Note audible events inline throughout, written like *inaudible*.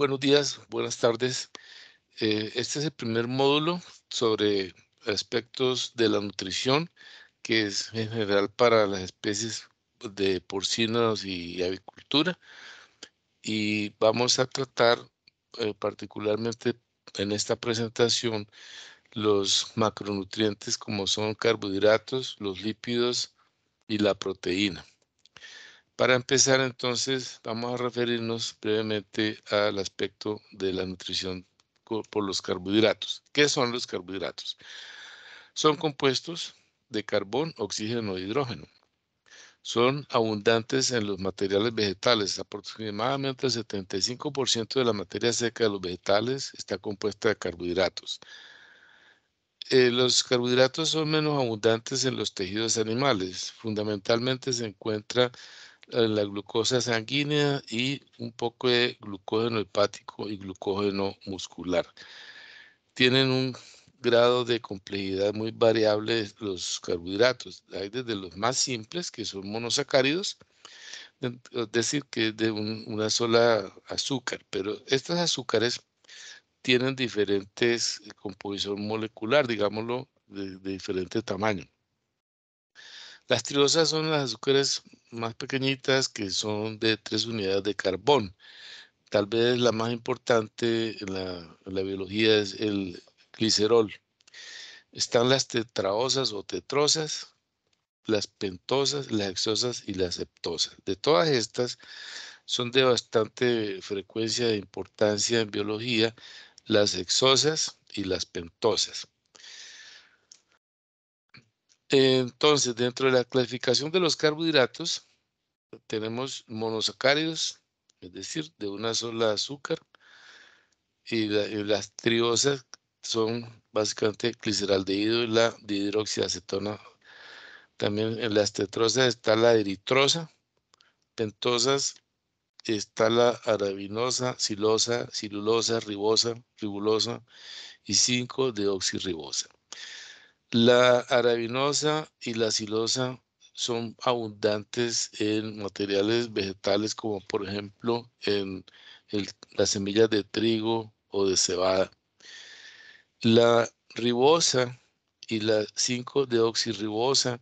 Buenos días, buenas tardes. Eh, este es el primer módulo sobre aspectos de la nutrición, que es en general para las especies de porcinos y avicultura. Y vamos a tratar eh, particularmente en esta presentación los macronutrientes como son carbohidratos, los lípidos y la proteína. Para empezar entonces vamos a referirnos brevemente al aspecto de la nutrición por los carbohidratos. ¿Qué son los carbohidratos? Son compuestos de carbón, oxígeno e hidrógeno. Son abundantes en los materiales vegetales. Aproximadamente el 75% de la materia seca de los vegetales está compuesta de carbohidratos. Eh, los carbohidratos son menos abundantes en los tejidos animales. Fundamentalmente se encuentra eh, la glucosa sanguínea y un poco de glucógeno hepático y glucógeno muscular. Tienen un grado de complejidad muy variable los carbohidratos. Hay desde los más simples, que son monosacáridos, es decir, que es de una sola azúcar, pero estos azúcares tienen diferentes eh, composición molecular, digámoslo, de diferente tamaño. Las tirosas son las azúcares más pequeñitas que son de tres unidades de carbón. Tal vez la más importante en la, biología es el glicerol. Están las tetraosas o tetrosas, las pentosas, las exosas y las septosas. De todas estas, son de bastante frecuencia e importancia en biología las exosas y las pentosas. Entonces, dentro de la clasificación de los carbohidratos, tenemos monosacáridos, es decir, de una sola azúcar, y, las triosas son básicamente gliceraldehído y la dihidroxiacetona. También en las tetrosas está la eritrosa, pentosas está la arabinosa, silosa, celulosa, ribosa, ribulosa y 5 oxirribosa. La arabinosa y la silosa son abundantes en materiales vegetales como por ejemplo en las semillas de trigo o de cebada. La ribosa y la 5-deoxirribosa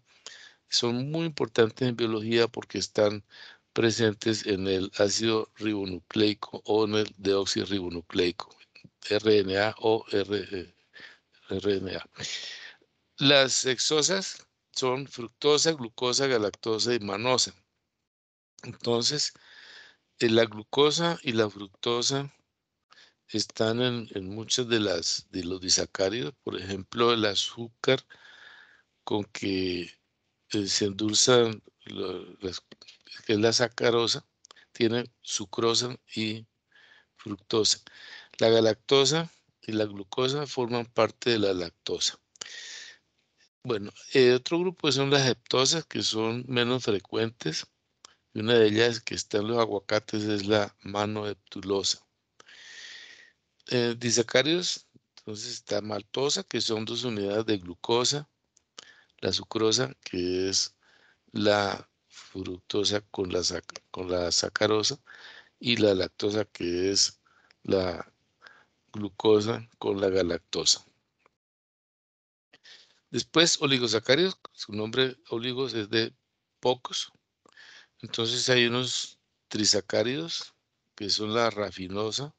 son muy importantes en biología porque están presentes en el ácido ribonucleico o en el deoxirribonucleico, RNA o RNA. Eh, las exosas son fructosa, glucosa, galactosa y manosa. Entonces, eh, la glucosa y la fructosa están en, muchas de las de los disacáridos, por ejemplo, el azúcar con que eh, se endulzan que es la sacarosa, tiene sucrosa y fructosa. La galactosa y la glucosa forman parte de la lactosa. Bueno, eh, otro grupo son las heptosas, que son menos frecuentes. Y una de ellas que está en los aguacates es la mano eh, Disacarios, entonces está maltosa, que son dos unidades de glucosa. La sucrosa, que es la fructosa con la, con la sacarosa. Y la lactosa, que es la glucosa con la galactosa. Después, oligosacáridos, su nombre oligos es de pocos. Entonces hay unos trisacáridos, que son la rafinosa,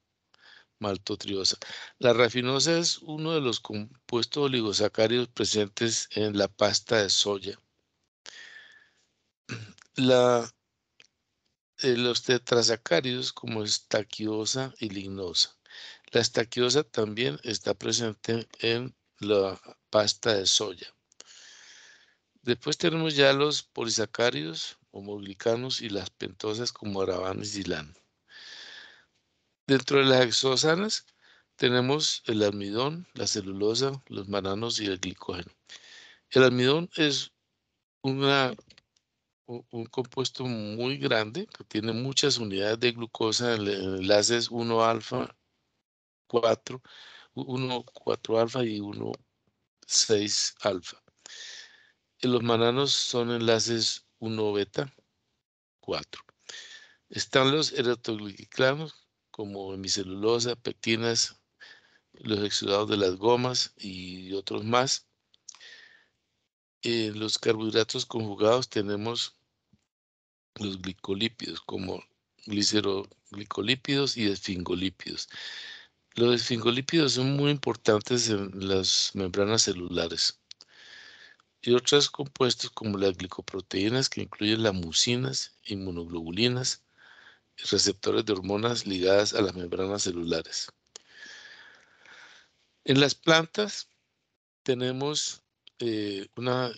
maltotriosa. La rafinosa es uno de los compuestos oligosacáridos presentes en la pasta de soya. Eh, los tetrasacáridos como estaquiosa y lignosa. La estaquiosa también está presente en la pasta de soya. Después tenemos ya los polisacáridos, homoglicanos y las pentosas como arabanes y lana. Dentro de las exosanas tenemos el almidón, la celulosa, los mananos y el glicógeno. El almidón es una, un compuesto muy grande que tiene muchas unidades de glucosa. en enlaces 1 alfa, 4, 1, 4 alfa y 1 6 alfa. Y los mananos son enlaces 1 beta 4. Están los eratogliclanos como hemicelulosa, pectinas, los exudados de las gomas y otros más. En los carbohidratos conjugados tenemos los glicolípidos como gliceroglicolípidos y esfingolípidos. Los esfingolípidos son muy importantes en las membranas celulares y otros compuestos como las glicoproteínas que incluyen las mucinas, inmunoglobulinas receptores de hormonas ligadas a las membranas celulares. En las plantas tenemos eh, una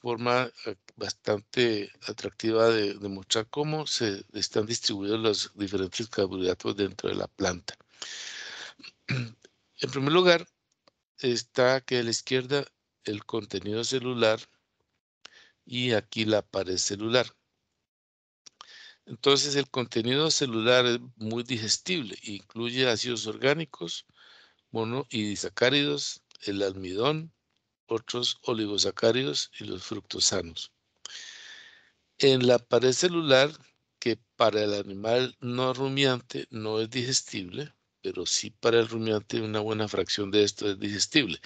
forma bastante atractiva de, de, mostrar cómo se están distribuidos los diferentes carbohidratos dentro de la planta. *clears throat* En primer lugar, está que a la izquierda el contenido celular y aquí la pared celular. Entonces, el contenido celular es muy digestible, incluye ácidos orgánicos, mono y disacáridos, el almidón, otros oligosacáridos y los fructosanos. En la pared celular, que para el animal no rumiante no es digestible, pero sí para el rumiante una buena fracción de esto es digestible.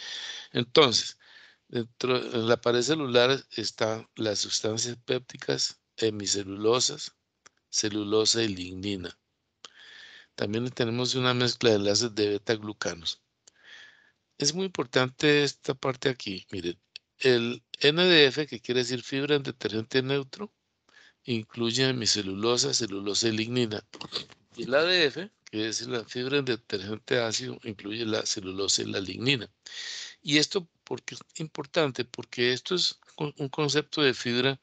Entonces, dentro en la pared celular están las sustancias pépticas, hemicelulosas, celulosa y lignina. También tenemos una mezcla de enlaces de beta-glucanos. Es muy importante esta parte aquí. Miren, el NDF, que quiere decir fibra en detergente neutro, incluye hemicelulosa, celulosa y lignina. Y el ADF que es la fibra en detergente ácido, incluye la celulosa y la lignina. Y esto porque es importante, porque esto es un concepto de fibra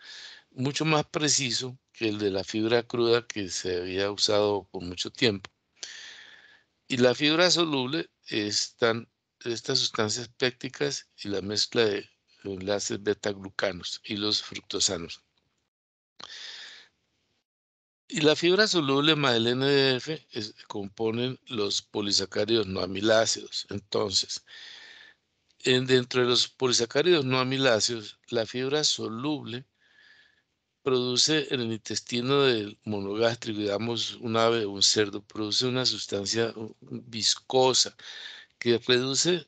mucho más preciso que el de la fibra cruda que se había usado por mucho tiempo. Y la fibra soluble están estas sustancias pécticas y la mezcla de enlaces beta-glucanos y los fructosanos. Y la fibra soluble más el NDF componen los polisacáridos no amiláceos. Entonces, en, dentro de los polisacáridos no amiláceos, la fibra soluble produce en el intestino del monogástrico, digamos un ave o un cerdo, produce una sustancia viscosa que reduce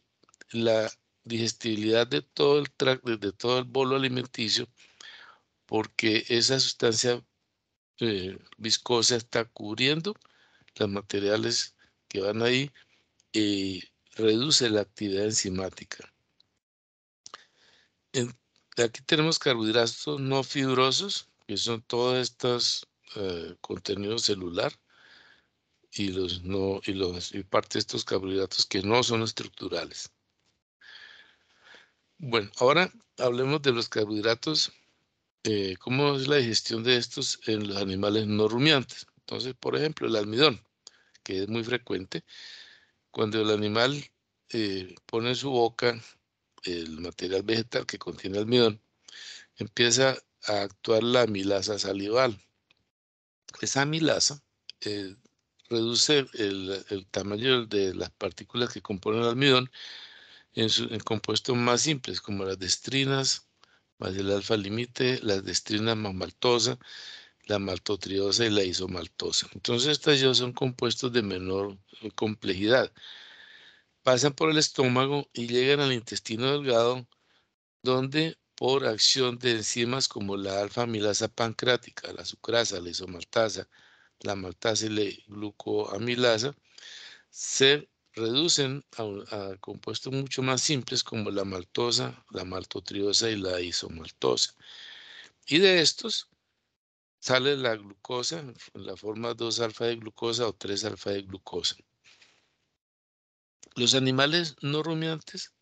la digestibilidad de todo el tracto, de todo el bolo alimenticio, porque esa sustancia eh, viscosa está cubriendo los materiales que van ahí y reduce la actividad enzimática. aquí tenemos carbohidratos no fibrosos, que son todos estos eh, contenidos celular y, los no, y, los, y parte de estos carbohidratos que no son estructurales. Bueno, ahora hablemos de los carbohidratos eh, cómo es la digestión de estos en los animales no rumiantes. Entonces, por ejemplo, el almidón, que es muy frecuente, cuando el animal eh, pone en su boca el material vegetal que contiene almidón, empieza a actuar la amilasa salival. Esa amilasa eh, reduce el, tamaño de las partículas que componen el almidón en, en compuestos más simples, como las destrinas, más el alfa límite, la destrina mamaltosa, maltosa, la maltotriosa y la isomaltosa. Entonces estas ya son compuestos de menor eh, complejidad. Pasan por el estómago y llegan al intestino delgado, donde por acción de enzimas como la alfa-amilasa pancrática, la sucrasa, la isomaltasa, la maltasa y la glucoamilasa, se reducen a, compuestos mucho más simples como la maltosa, la maltotriosa y la isomaltosa. Y de estos sale la glucosa en la forma 2-alfa de glucosa o 3-alfa de glucosa. Los animales no rumiantes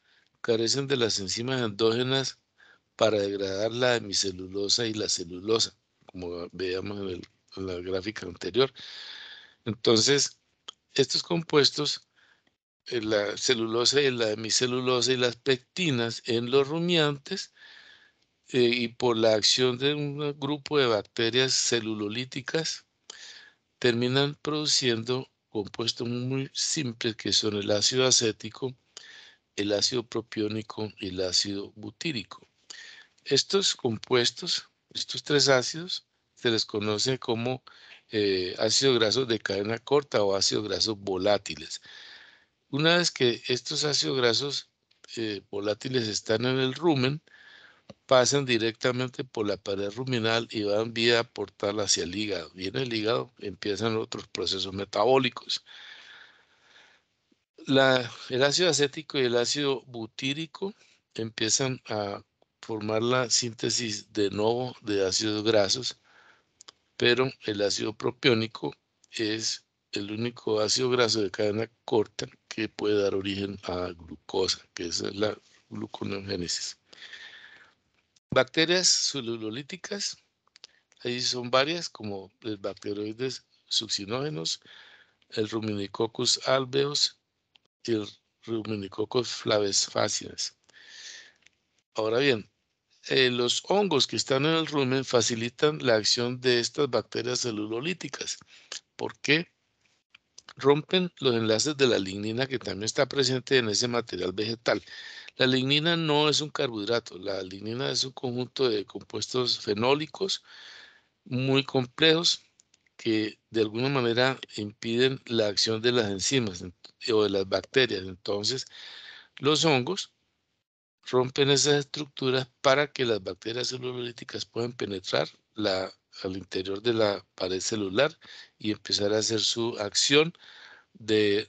carecen de las enzimas endógenas para degradar la hemicelulosa y la celulosa, como veíamos en la gráfica anterior. Entonces, estos compuestos eh, la celulosa y la hemicelulosa y las pectinas en los rumiantes eh, y por la acción de un grupo de bacterias celulolíticas terminan produciendo compuestos muy simples que son el ácido acético, el ácido propiónico y el ácido butírico. Estos compuestos, estos tres ácidos, se les conoce como eh, ácidos grasos de cadena corta o ácidos grasos volátiles. Una vez que estos ácidos grasos eh, volátiles están en el rumen, pasan directamente por la pared ruminal y van vía portal hacia el hígado. Y en el hígado empiezan otros procesos metabólicos. el ácido acético y el ácido butírico empiezan a formar la síntesis de nuevo de ácidos grasos, pero el ácido propiónico es el único ácido graso de cadena corta que puede dar origen a glucosa, que es la gluconeogénesis. Bacterias celulolíticas, ahí son varias, como los bacteroides succinógenos, el ruminicoccus alveos y el ruminicoccus flaves Ahora bien, eh, los hongos que están en el rumen facilitan la acción de estas bacterias celulolíticas. ¿Por qué? rompen los enlaces de la lignina que también está presente en ese material vegetal. La lignina no es un carbohidrato, la lignina es un conjunto de compuestos fenólicos muy complejos que de alguna manera impiden la acción de las enzimas o de las bacterias. Entonces, los hongos rompen esas estructuras para que las bacterias celulolíticas puedan penetrar la al interior de la pared celular y empezar a hacer su acción de,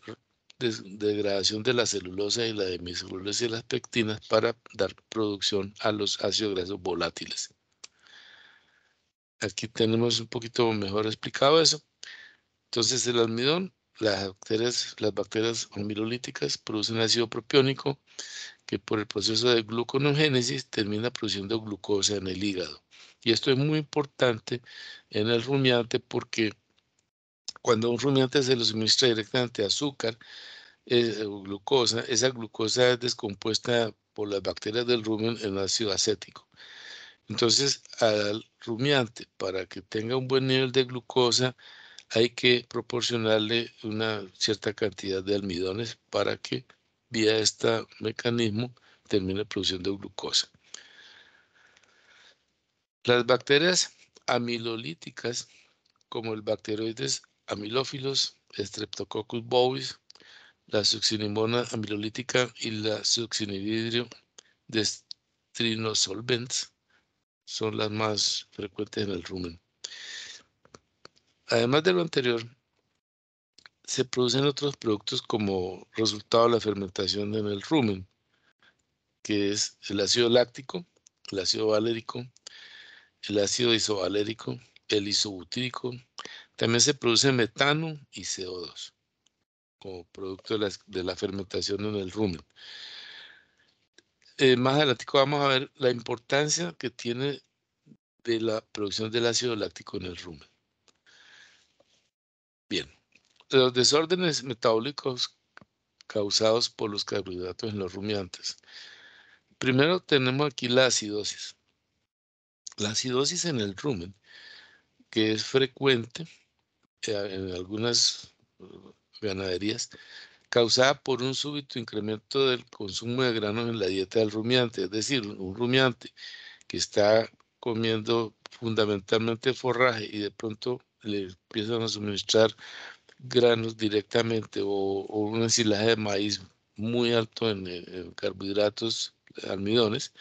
degradación de la celulosa y la de demicelulosa y las pectinas para dar producción a los ácidos grasos volátiles. Aquí tenemos un poquito mejor explicado eso. Entonces el almidón las bacterias, las bacterias producen ácido propiónico que por el proceso de gluconogénesis termina produciendo glucosa en el hígado. Y esto es muy importante en el rumiante porque cuando un rumiante se le suministra directamente azúcar, eh, glucosa, esa glucosa es descompuesta por las bacterias del rumen en ácido acético. Entonces, al rumiante, para que tenga un buen nivel de glucosa, hay que proporcionarle una cierta cantidad de almidones para que vía este mecanismo termine la producción de glucosa. Las bacterias amilolíticas, como el bacteroides amilófilos, Streptococcus bovis, la succinimona amilolítica y la succinividrio destrinosolvens, son las más frecuentes en el rumen. Además de lo anterior, se producen otros productos como resultado de la fermentación en el rumen, que es el ácido láctico, el ácido valérico, el ácido isovalérico, el isobutírico. También se produce metano y CO2 como producto de la, fermentación en el rumen. Eh, más adelante vamos a ver la importancia que tiene de la producción del ácido láctico en el rumen. Bien, los desórdenes metabólicos causados por los carbohidratos en los rumiantes. Primero tenemos aquí la acidosis. La acidosis en el rumen, que es frecuente eh, en algunas uh, ganaderías, causada por un súbito incremento del consumo de granos en la dieta del rumiante, es decir, un rumiante que está comiendo fundamentalmente forraje y de pronto le empiezan a suministrar granos directamente o, un ensilaje de maíz muy alto en, carbohidratos, almidones.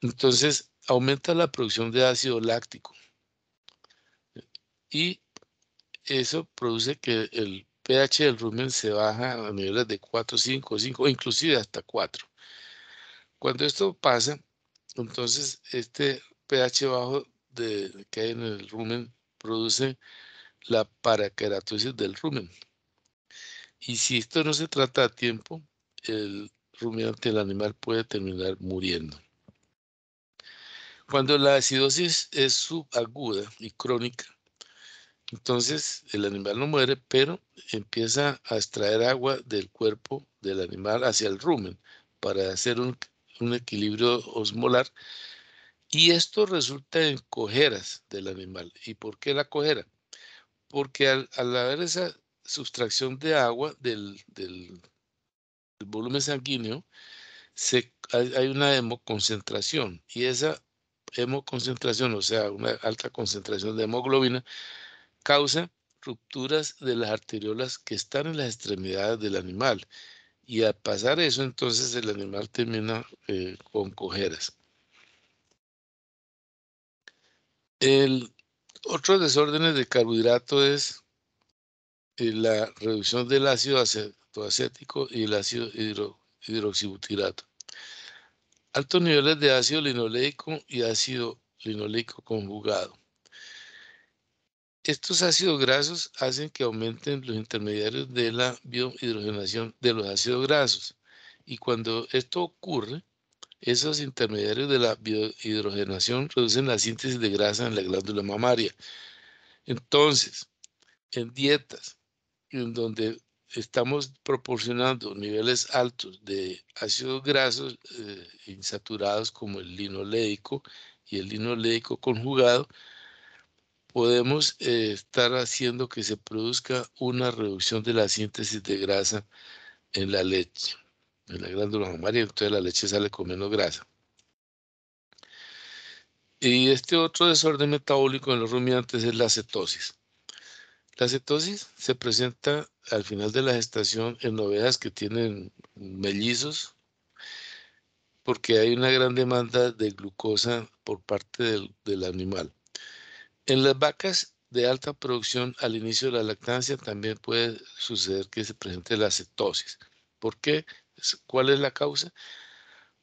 Entonces aumenta la producción de ácido láctico y eso produce que el pH del rumen se baja a niveles de 4, 5, 5, inclusive hasta 4. Cuando esto pasa, entonces este pH bajo que hay en el rumen produce la paraceratosis del rumen. Y si esto no se trata a tiempo, el rumiante, del animal puede terminar muriendo. Cuando la acidosis es subaguda y crónica, entonces el animal no muere, pero empieza a extraer agua del cuerpo del animal hacia el rumen para hacer un, un equilibrio osmolar y esto resulta en cojeras del animal. ¿Y por qué la cojera? Porque al, haber esa sustracción de agua del, volumen sanguíneo, se, hay, una hemoconcentración. Y esa hemoconcentración, o sea, una alta concentración de hemoglobina, causa rupturas de las arteriolas que están en las extremidades del animal. Y al pasar eso, entonces el animal termina eh, con cojeras. El otro desorden de carbohidrato es eh, la reducción del ácido acetoacético y el ácido hidroxibutirato. Altos niveles de ácido linoleico y ácido linoleico conjugado. Estos ácidos grasos hacen que aumenten los intermediarios de la biohidrogenación de los ácidos grasos. Y cuando esto ocurre, esos intermediarios de la biohidrogenación reducen la síntesis de grasa en la glándula mamaria. Entonces, en dietas en donde estamos proporcionando niveles altos de ácidos grasos eh, insaturados como el linoleico y el linoleico conjugado, podemos eh, estar haciendo que se produzca una reducción de la síntesis de grasa en la leche en la glándula mamaria, entonces la leche sale con menos grasa. Y este otro desorden metabólico en los rumiantes es la cetosis. La cetosis se presenta al final de la gestación en ovejas que tienen mellizos, porque hay una gran demanda de glucosa por parte del, del animal. En las vacas de alta producción al inicio de la lactancia también puede suceder que se presente la cetosis. ¿Por qué? ¿Cuál es la causa?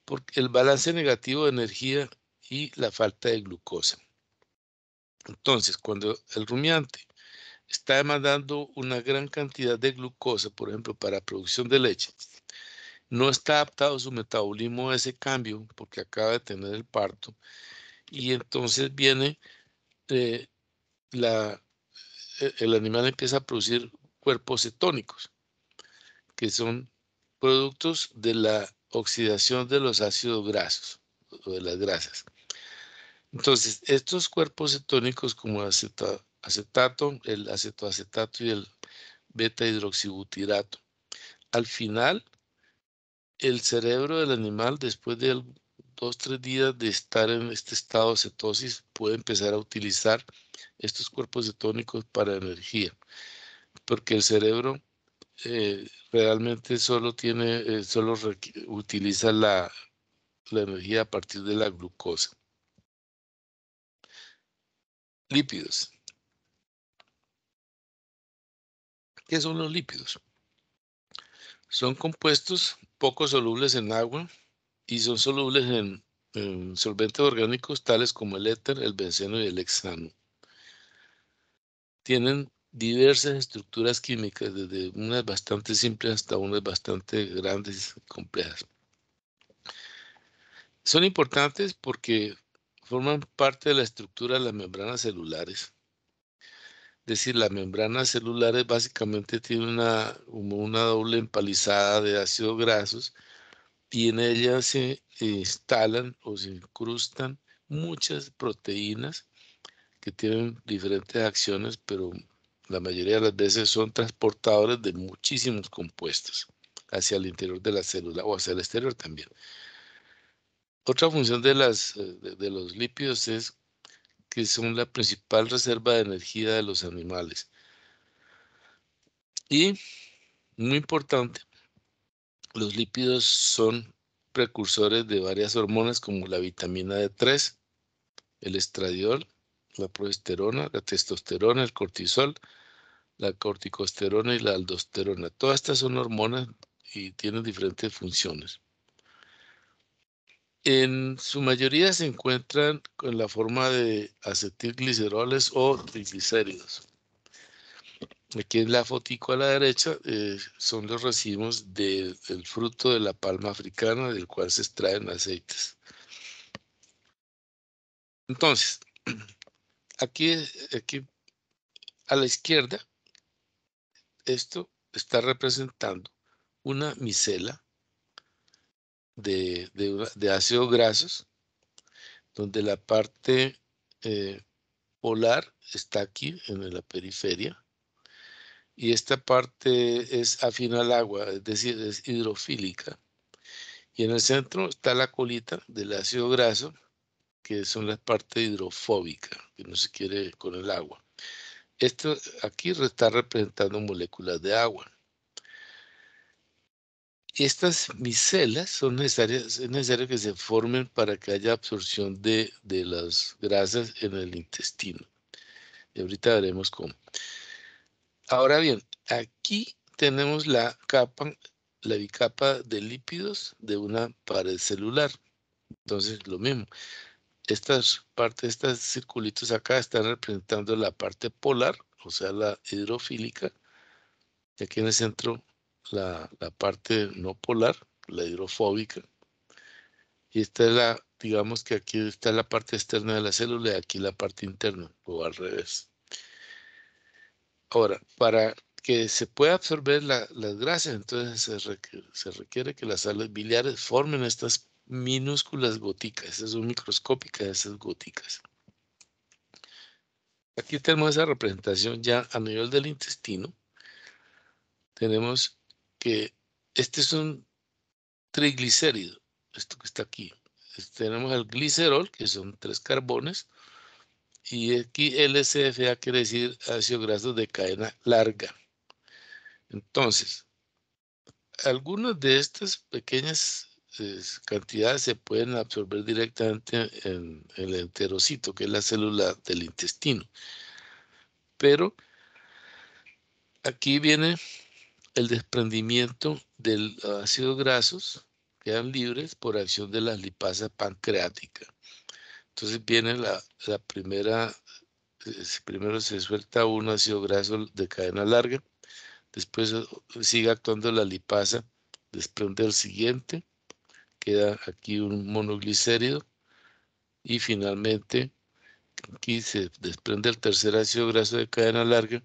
Porque el balance negativo de energía y la falta de glucosa. Entonces, cuando el rumiante está demandando una gran cantidad de glucosa, por ejemplo, para producción de leche, no está adaptado su metabolismo a ese cambio porque acaba de tener el parto y entonces viene eh, la, e, el animal empieza a producir cuerpos cetónicos, que son productos de la oxidación de los ácidos grasos o de las grasas. Entonces, estos cuerpos cetónicos como el acetato, el acetoacetato y el beta hidroxibutirato, al final, el cerebro del animal, después de dos, tres días de estar en este estado de cetosis, puede empezar a utilizar estos cuerpos cetónicos para energía, porque el cerebro eh, realmente solo tiene, eh, solo utiliza la, energía a partir de la glucosa. Lípidos. ¿Qué son los lípidos? Son compuestos poco solubles en agua y son solubles en, en, solventes orgánicos tales como el éter, el benceno y el hexano. Tienen diversas estructuras químicas, desde unas bastante simples hasta unas bastante grandes y complejas. Son importantes porque forman parte de la estructura de las membranas celulares. Es decir, las membranas celulares básicamente tienen una, una doble empalizada de ácidos grasos y en ellas se instalan o se incrustan muchas proteínas que tienen diferentes acciones, pero la mayoría de las veces son transportadores de muchísimos compuestos hacia el interior de la célula o hacia el exterior también. Otra función de, las, eh, los lípidos es que son la principal reserva de energía de los animales. Y, muy importante, los lípidos son precursores de varias hormonas como la vitamina D3, el estradiol la progesterona, la testosterona, el cortisol, la corticosterona y la aldosterona. Todas estas son hormonas y tienen diferentes funciones. En su mayoría se encuentran con la forma de acetilgliceroles o triglicéridos. Aquí en la fotico a la derecha eh, son los residuos del fruto de la palma africana del cual se extraen aceites. Entonces, *clears throat* aquí, aquí a la izquierda, esto está representando una micela de, de, ácidos grasos, donde la parte eh, polar está aquí en la periferia y esta parte es afina al agua, es decir, es hidrofílica. Y en el centro está la colita del ácido graso que son la parte hidrofóbica, que no se quiere con el agua. Esto aquí está representando moléculas de agua. Estas micelas son necesarias, es necesario que se formen para que haya absorción de, de las grasas en el intestino. Y ahorita veremos cómo. Ahora bien, aquí tenemos la capa, la bicapa de lípidos de una pared celular. Entonces, lo mismo. Estas partes, estos circulitos acá están representando la parte polar, o sea, la hidrofílica. Y aquí en el centro, la, parte no polar, la hidrofóbica. Y esta es la, digamos que aquí está la parte externa de la célula y aquí la parte interna, o al revés. Ahora, para que se pueda absorber las grasas, entonces se requiere, se requiere, que las sales biliares formen estas minúsculas goticas, esas son microscópicas, esas goticas. Aquí tenemos esa representación ya a nivel del intestino. Tenemos que este es un triglicérido, esto que está aquí. tenemos el glicerol, que son tres carbones, y aquí LCFA quiere decir ácido graso de cadena larga. Entonces, algunas de estas pequeñas cantidades se pueden absorber directamente en el enterocito, que es la célula del intestino. Pero aquí viene el desprendimiento de ah, ácidos grasos, quedan libres por acción de la lipasa pancreática Entonces viene la, la primera, primero se suelta un ácido graso de cadena larga, después oh, sigue actuando la lipasa, desprende el siguiente, queda aquí un monoglicérido y finalmente aquí se desprende el tercer ácido graso de cadena larga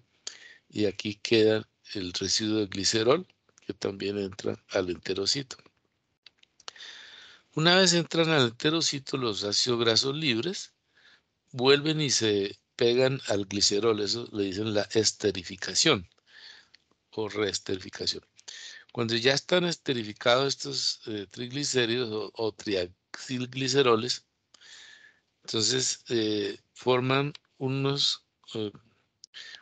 y aquí queda el residuo de glicerol que también entra al enterocito. Una vez entran al enterocito los ácidos grasos libres, vuelven y se pegan al glicerol, eso le dicen la esterificación o reesterificación. Cuando ya están esterificados estos eh, triglicéridos o, triacilgliceroles, entonces eh, forman unas eh,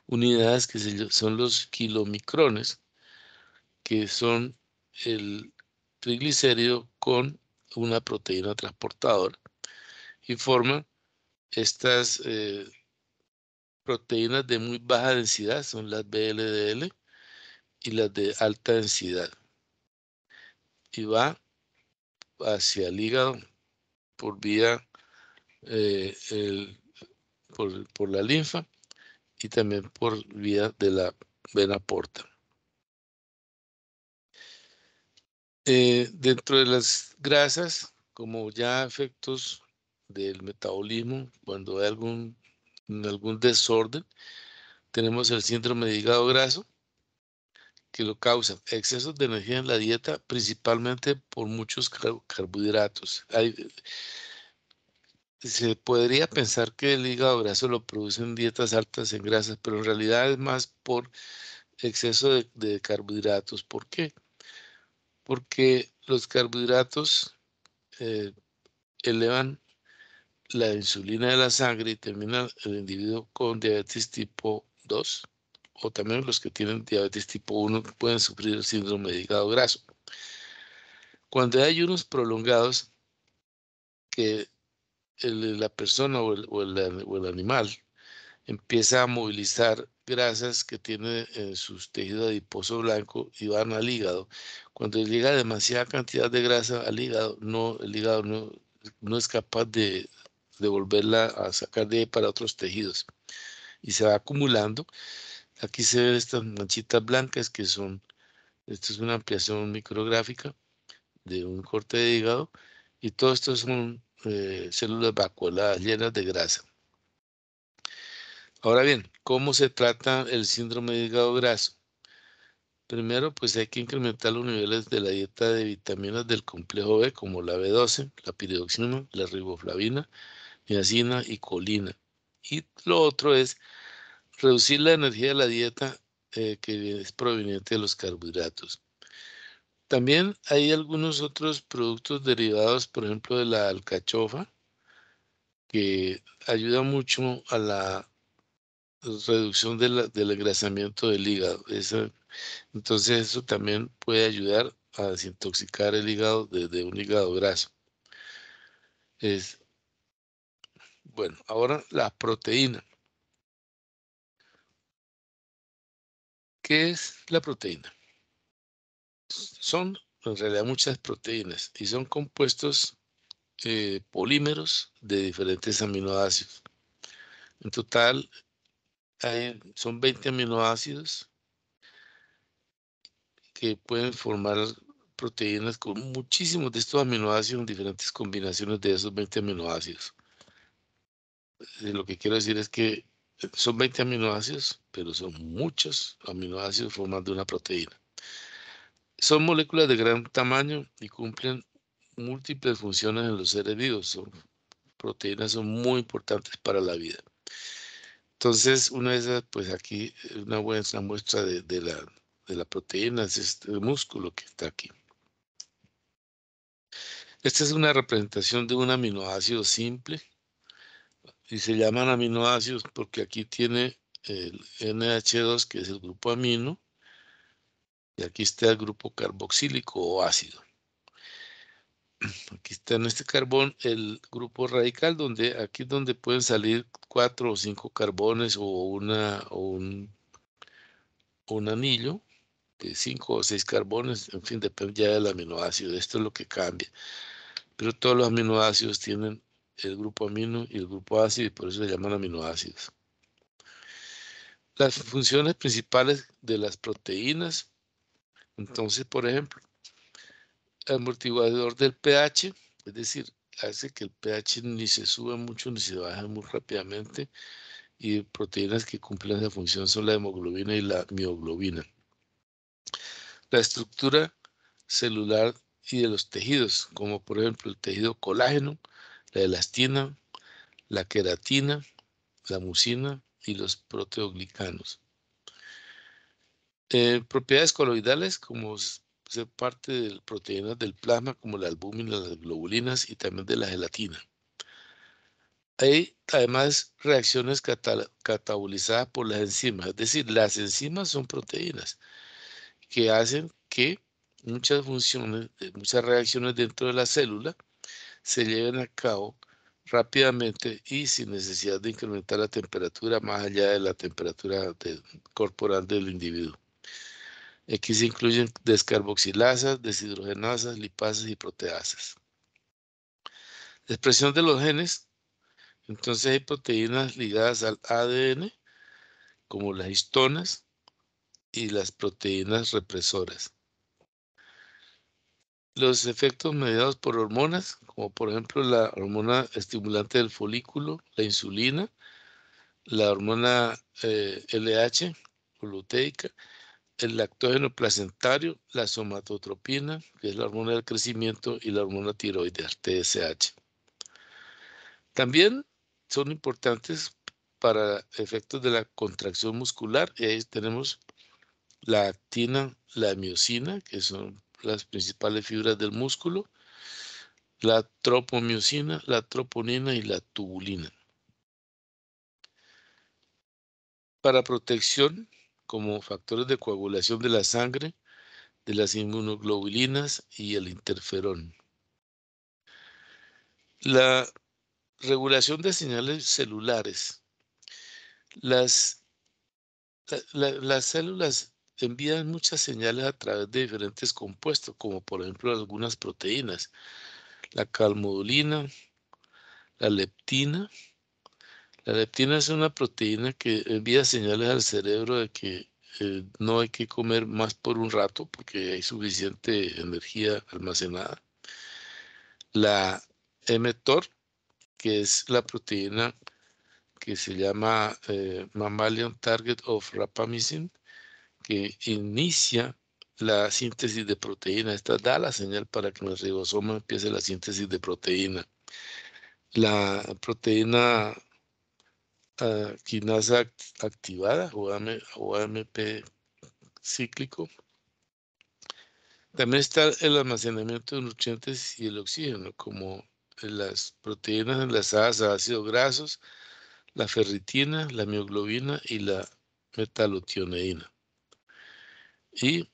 unidades que son los kilomicrones, que son el triglicérido con una proteína transportadora y forman estas proteínas de muy baja densidad, son las BLDL, y las de alta densidad. Y va hacia el hígado por vía eh, por, la linfa y también por vía de la vena porta. Eh, dentro de las grasas, como ya efectos del metabolismo, cuando hay algún, algún desorden, tenemos el síndrome de hígado graso, que lo causan. Excesos de energía en la dieta, principalmente por muchos carbohidratos. se podría pensar que el hígado graso lo producen dietas altas en grasas, pero en realidad es más por exceso de, carbohidratos. ¿Por qué? Porque los carbohidratos eh, elevan la insulina de la sangre y termina el individuo con diabetes tipo 2 o también los que tienen diabetes tipo 1 pueden sufrir el síndrome de hígado graso. Cuando hay ayunos prolongados, que la persona o el, animal empieza a movilizar grasas que tiene en sus tejidos adiposo blanco y van al hígado. Cuando llega demasiada cantidad de grasa al hígado, no, el hígado no, no es capaz de, devolverla volverla a sacar de para otros tejidos y se va acumulando Aquí se ven estas manchitas blancas que son, esto es una ampliación micrográfica de un corte de hígado y todo esto son eh, células vacuoladas llenas de grasa. Ahora bien, ¿cómo se trata el síndrome de hígado graso? Primero, pues hay que incrementar los niveles de la dieta de vitaminas del complejo B, como la B12, la piridoxina, la riboflavina, niacina y colina. Y lo otro es Reducir la energía de la dieta eh, que es proveniente de los carbohidratos. También hay algunos otros productos derivados, por ejemplo, de la alcachofa, que ayuda mucho a la reducción del engrasamiento del hígado. entonces eso también puede ayudar a desintoxicar el hígado desde un hígado graso. Es, bueno, ahora la proteína. ¿Qué es la proteína? Son en realidad muchas proteínas y son compuestos eh, polímeros de diferentes aminoácidos. En total son 20 aminoácidos que pueden formar proteínas con muchísimos de estos aminoácidos en diferentes combinaciones de esos 20 aminoácidos. Eh, lo que quiero decir es que son 20 aminoácidos, pero son muchos aminoácidos formando una proteína. Son moléculas de gran tamaño y cumplen múltiples funciones en los seres vivos. Son, proteínas son muy importantes para la vida. Entonces, una de esas, pues aquí, una buena muestra de, la, de la proteína es este músculo que está aquí. Esta es una representación de un aminoácido simple y se llaman aminoácidos porque aquí tiene el NH2 que es el grupo amino y aquí está el grupo carboxílico o ácido. Aquí está en este carbón el grupo radical donde aquí es donde pueden salir cuatro o cinco carbones o una un, un anillo de cinco o seis carbones, en fin, depende ya del aminoácido. Esto es lo que cambia. Pero todos los aminoácidos tienen el grupo amino y el grupo ácido, y por eso se llaman aminoácidos. Las funciones principales de las proteínas, entonces, por ejemplo, el amortiguador del pH, es decir, hace que el pH ni se suba mucho ni se baje muy rápidamente, y proteínas que cumplen esa función son la hemoglobina y la mioglobina. La estructura celular y de los tejidos, como por ejemplo el tejido colágeno, la elastina, la queratina, la mucina y los proteoglicanos. Eh, propiedades coloidales como ser parte de proteínas del plasma como la albúmina, las globulinas y también de la gelatina. Hay además reacciones catabolizadas por las enzimas, es decir, las enzimas son proteínas que hacen que muchas funciones, muchas reacciones dentro de la célula se lleven a cabo rápidamente y sin necesidad de incrementar la temperatura más allá de la temperatura corporal del individuo. Aquí se incluyen descarboxilasas, deshidrogenasas, lipasas y proteasas. expresión de los genes. Entonces hay proteínas ligadas al ADN, como las histonas y las proteínas represoras los efectos mediados por hormonas, como por ejemplo la hormona estimulante del folículo, la insulina, la hormona LH eh, LH, luteica, el lactógeno placentario, la somatotropina, que es la hormona del crecimiento, y la hormona tiroidea, TSH. También son importantes para efectos de la contracción muscular, y ahí tenemos la actina, la miocina, que son las principales fibras del músculo, la tropomiosina, la troponina y la tubulina. Para protección, como factores de coagulación de la sangre, de las inmunoglobulinas y el interferón. La regulación de señales celulares. Las, las células envían muchas señales a través de diferentes compuestos, como por ejemplo algunas proteínas, la calmodulina, la leptina. La leptina es una proteína que envía señales al cerebro de que eh, no hay que comer más por un rato porque hay suficiente energía almacenada. La mTOR, que es la proteína que se llama eh, Mammalian Target of Rapamycin, inicia la síntesis de proteína. Esta da la señal para que el ribosoma empiece la síntesis de proteína. La proteína ah, quinasa activada o, AMP cíclico. También está el almacenamiento de nutrientes y el oxígeno, como las proteínas enlazadas a ácidos grasos, la ferritina, la mioglobina y la metalotioneína y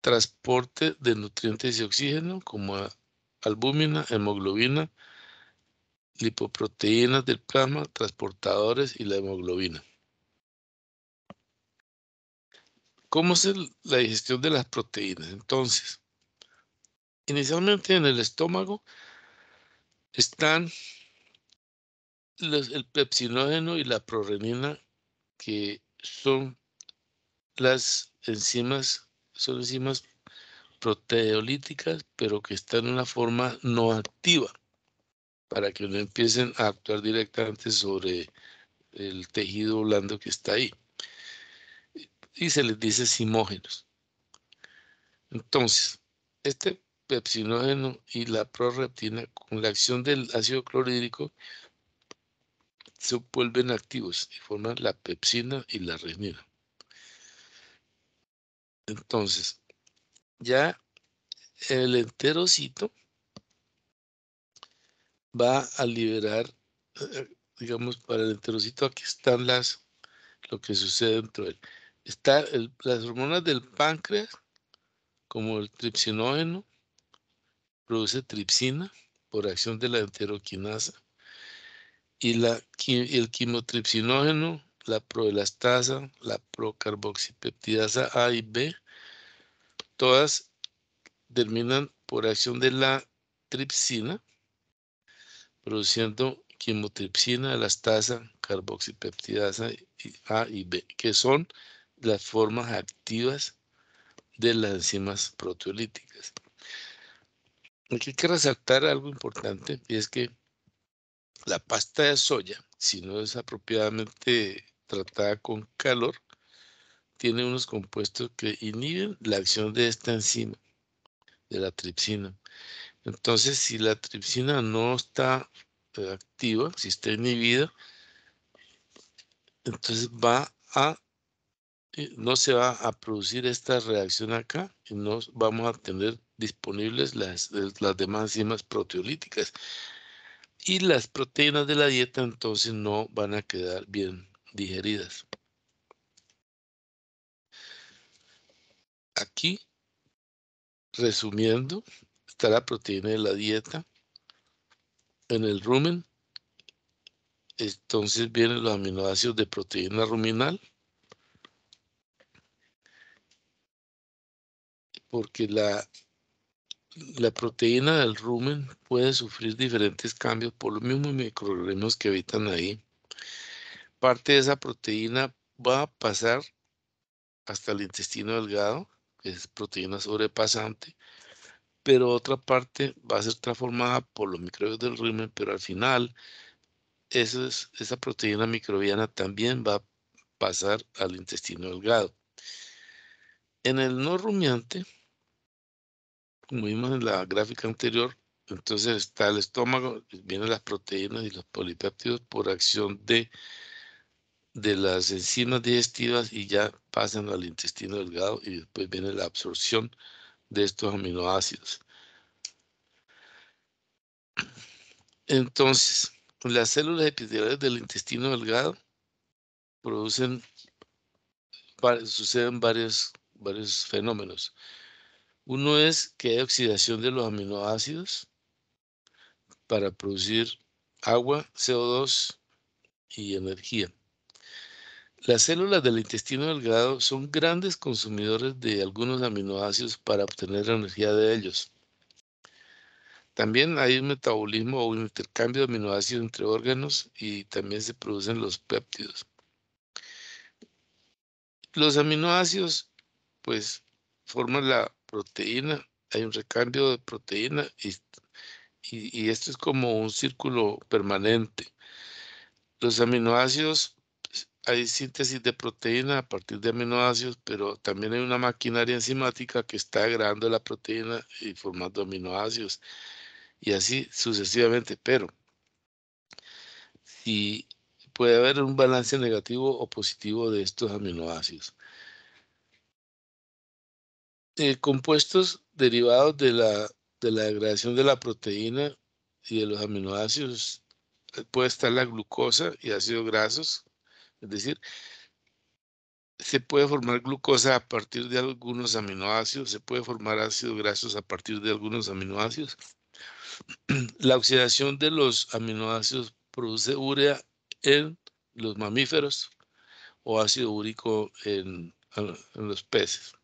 transporte de nutrientes y oxígeno como albúmina, hemoglobina, lipoproteínas del plasma, transportadores y la hemoglobina. ¿Cómo es la digestión de las proteínas? Entonces, inicialmente en el estómago están el pepsinógeno y la prorrenina que son las enzimas son enzimas proteolíticas, pero que están en una forma no activa, para que no empiecen a actuar directamente sobre el tejido blando que está ahí. Y se les dice simógenos. Entonces, este pepsinógeno y la prorreptina, con la acción del ácido clorhídrico, se vuelven activos y forman la pepsina y la renina. Entonces, ya el enterocito va a liberar, eh, digamos, para el enterocito aquí están las, lo que sucede dentro de él. Está las hormonas del páncreas, como el tripsinógeno, produce tripsina por acción de la enteroquinasa. Y la, el quimotripsinógeno, la proelastasa, la procarboxipeptidasa A y B, Todas terminan por acción de la tripsina, produciendo quimotripsina, elastasa, carboxipeptidasa A y B, que son las formas activas de las enzimas proteolíticas. Aquí hay que resaltar algo importante, y es que la pasta de soya, si no es apropiadamente tratada con calor, tiene unos compuestos que inhiben la acción de esta enzima, de la tripsina. Entonces, si la tripsina no está eh, activa, si está inhibida, entonces va a, eh, no se va a producir esta reacción acá y no vamos a tener disponibles las, eh, las demás enzimas proteolíticas. Y las proteínas de la dieta entonces no van a quedar bien digeridas. Aquí, resumiendo, está la proteína de la dieta en el rumen. Entonces vienen los aminoácidos de proteína ruminal. Porque la, la proteína del rumen puede sufrir diferentes cambios por los mismos microorganismos que habitan ahí. Parte de esa proteína va a pasar hasta el intestino delgado que es proteína sobrepasante, pero otra parte va a ser transformada por los microbios del rumen, pero al final esa proteína microbiana también va a pasar al intestino delgado. En el no rumiante, como vimos en la gráfica anterior, entonces está el estómago, vienen las proteínas y los polipéptidos por acción de de las enzimas digestivas y ya pasan al intestino delgado y después viene la absorción de estos aminoácidos. Entonces, las células epiteliales del intestino delgado producen, suceden varios, varios fenómenos. Uno es que hay oxidación de los aminoácidos para producir agua, CO2 y energía. Las células del intestino delgado son grandes consumidores de algunos aminoácidos para obtener energía de ellos. También hay un metabolismo o un intercambio de aminoácidos entre órganos y también se producen los péptidos. Los aminoácidos, pues, forman la proteína, hay un recambio de proteína y, y esto es como un círculo permanente. Los aminoácidos hay síntesis de proteína a partir de aminoácidos, pero también hay una maquinaria enzimática que está degradando la proteína y formando aminoácidos, y así sucesivamente. Pero si puede haber un balance negativo o positivo de estos aminoácidos. Eh, compuestos derivados de la, de la degradación de la proteína y de los aminoácidos eh, puede estar la glucosa y ácidos grasos, es decir, se puede formar glucosa a partir de algunos aminoácidos, se puede formar ácidos grasos a partir de algunos aminoácidos. *clears throat* La oxidación de los aminoácidos produce urea en los mamíferos o ácido úrico en, en los peces.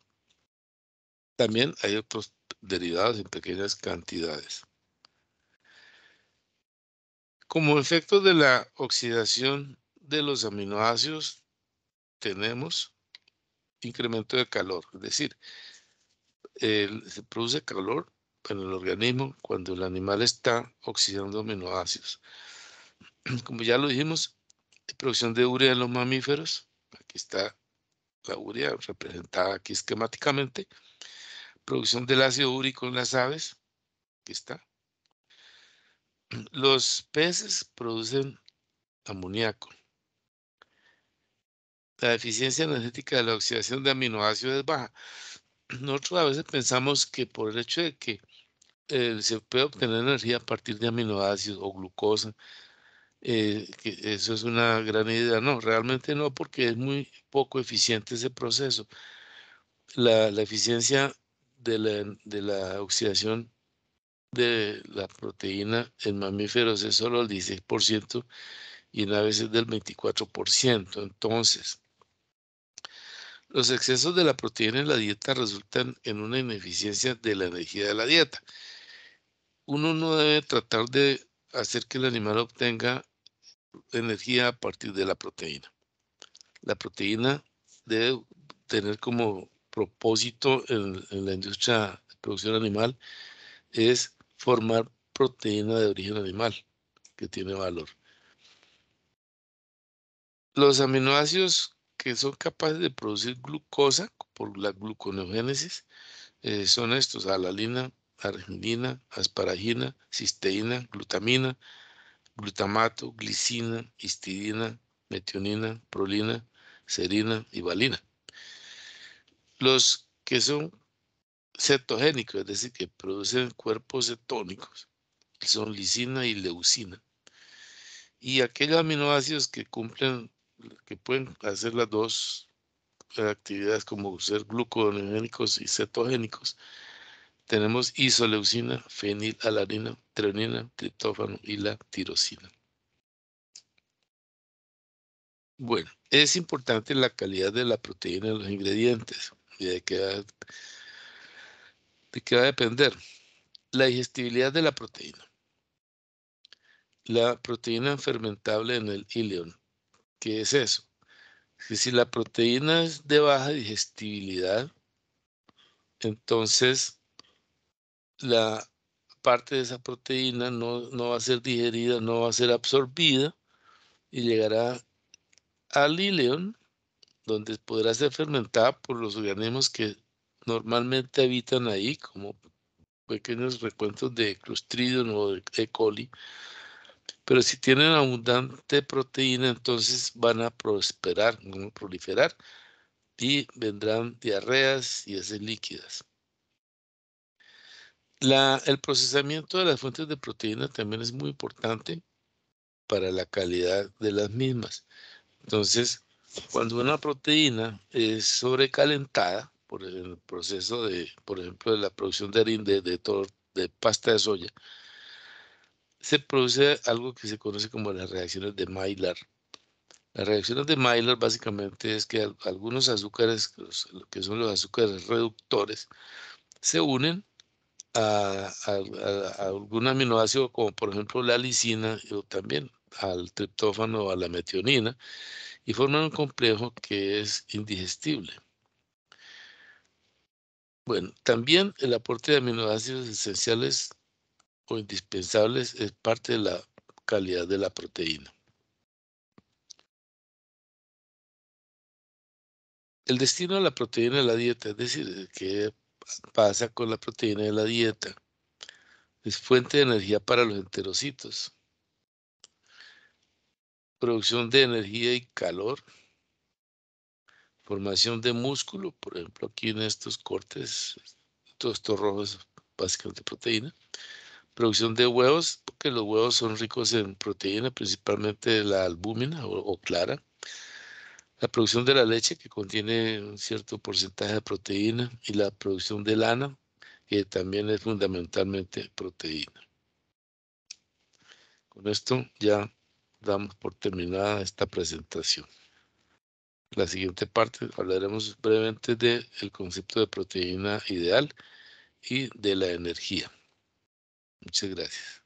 También hay otros derivados en pequeñas cantidades. Como efecto de la oxidación de los aminoácidos tenemos incremento de calor, es decir, se produce calor en el organismo cuando el animal está oxidando aminoácidos. *clears throat* Como ya lo dijimos, producción de urea en los mamíferos, aquí está la urea representada aquí esquemáticamente, producción del ácido úrico en las aves, aquí está. *clears throat* Los peces producen amoníaco, la eficiencia energética de la oxidación de aminoácidos es baja. *clears throat* Nosotros a veces pensamos que por el hecho de que eh, se puede obtener energía a partir de aminoácidos o glucosa, eh, que eso es una gran idea. No, realmente no, porque es muy poco eficiente ese proceso. La, eficiencia de la, de la oxidación de la proteína en mamíferos es solo el 16% y en aves es del 24%. Entonces, los excesos de la proteína en la dieta resultan en una ineficiencia de la energía de la dieta. Uno no debe tratar de hacer que el animal obtenga energía a partir de la proteína. La proteína debe tener como propósito en, la industria de producción animal es formar proteína de origen animal que tiene valor. Los aminoácidos que son capaces de producir glucosa por la gluconeogénesis eh, son estos, alalina, arginina, asparagina, cisteína, glutamina, glutamato, glicina, histidina, metionina, prolina, serina y valina. Los que son cetogénicos, es decir, que producen cuerpos cetónicos, son lisina y leucina. Y aquellos aminoácidos que cumplen que pueden hacer las dos actividades como ser gluconeogénicos y cetogénicos, tenemos isoleucina, fenilalanina, treonina, triptófano y la tirosina. Bueno, es importante la calidad de la proteína en los ingredientes y de qué va, de qué va a depender. La digestibilidad de la proteína. La proteína fermentable en el ileón ¿Qué es eso? Que si la proteína es de baja digestibilidad, entonces la parte de esa proteína no, va a ser digerida, no va a ser absorbida y llegará al ileón, donde podrá ser fermentada por los organismos que normalmente habitan ahí, como pequeños recuentos de clostridium o de E. coli, pero si tienen abundante proteína, entonces van a prosperar, van a proliferar y vendrán diarreas y heces líquidas. el procesamiento de las fuentes de proteína también es muy importante para la calidad de las mismas. Entonces, cuando una proteína es sobrecalentada por el proceso de, por ejemplo, de la producción de harina de pasta de soya, se produce algo que se conoce como las reacciones de Maillard. Las reacciones de Maillard básicamente es que algunos azúcares, que son los azúcares reductores, se unen a, a, algún aminoácido como por ejemplo la lisina o también al triptófano o a la metionina y forman un complejo que es indigestible. Bueno, también el aporte de aminoácidos esenciales o indispensables es parte de la calidad de la proteína. El destino de la proteína de la dieta, es decir, eh, qué pasa con la proteína de la dieta, es fuente de energía para los enterocitos, producción de energía y calor, formación de músculo, por ejemplo, aquí en estos cortes, todos estos rojos, básicamente proteína, producción de huevos, porque los huevos son ricos en proteína, principalmente la albúmina o, clara. La producción de la leche, que contiene un cierto porcentaje de proteína, y la producción de lana, que también es fundamentalmente proteína. Con esto ya damos por terminada esta presentación. La siguiente parte hablaremos brevemente del concepto de proteína ideal y de la energía. Muchas gracias.